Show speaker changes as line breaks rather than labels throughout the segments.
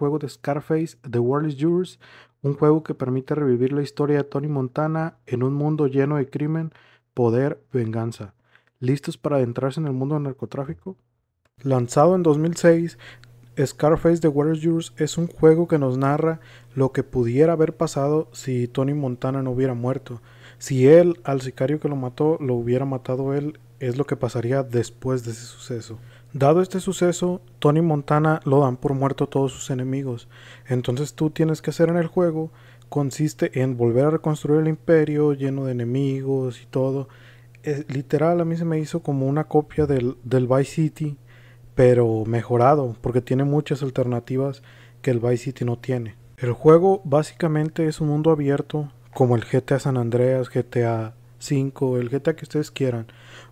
juego de Scarface, The World is Yours, un juego que permite revivir la historia de Tony Montana en un mundo lleno de crimen, poder, venganza. ¿Listos para adentrarse en el mundo del narcotráfico? Lanzado en 2006, Scarface The World is Yours es un juego que nos narra lo que pudiera haber pasado si Tony Montana no hubiera muerto si él, al sicario que lo mató, lo hubiera matado él, es lo que pasaría después de ese suceso. Dado este suceso, Tony Montana lo dan por muerto a todos sus enemigos. Entonces tú tienes que hacer en el juego consiste en volver a reconstruir el imperio lleno de enemigos y todo. Eh, literal a mí se me hizo como una copia del, del Vice City, pero mejorado, porque tiene muchas alternativas que el Vice City no tiene. El juego básicamente es un mundo abierto como el GTA San Andreas, GTA 5, el GTA que ustedes quieran.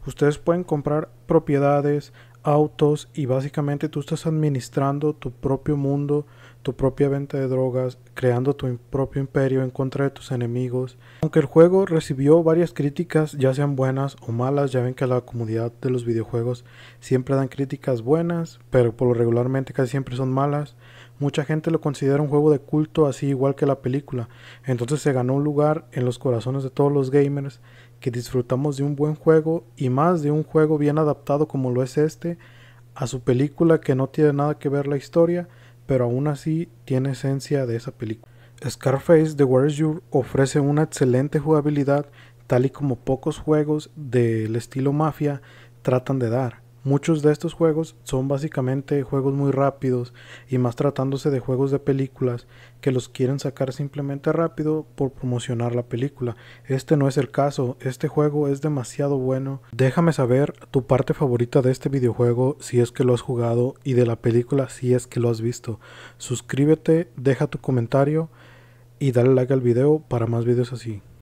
Ustedes pueden comprar propiedades, autos y básicamente tú estás administrando tu propio mundo, tu propia venta de drogas, creando tu propio imperio en contra de tus enemigos. Aunque el juego recibió varias críticas, ya sean buenas o malas, ya ven que la comunidad de los videojuegos siempre dan críticas buenas, pero por lo regularmente casi siempre son malas. Mucha gente lo considera un juego de culto así igual que la película, entonces se ganó un lugar en los corazones de todos los gamers que disfrutamos de un buen juego y más de un juego bien adaptado como lo es este a su película que no tiene nada que ver la historia, pero aún así tiene esencia de esa película. Scarface The Where Is Your ofrece una excelente jugabilidad tal y como pocos juegos del estilo mafia tratan de dar Muchos de estos juegos son básicamente juegos muy rápidos y más tratándose de juegos de películas que los quieren sacar simplemente rápido por promocionar la película. Este no es el caso, este juego es demasiado bueno. Déjame saber tu parte favorita de este videojuego si es que lo has jugado y de la película si es que lo has visto. Suscríbete, deja tu comentario y dale like al video para más videos así.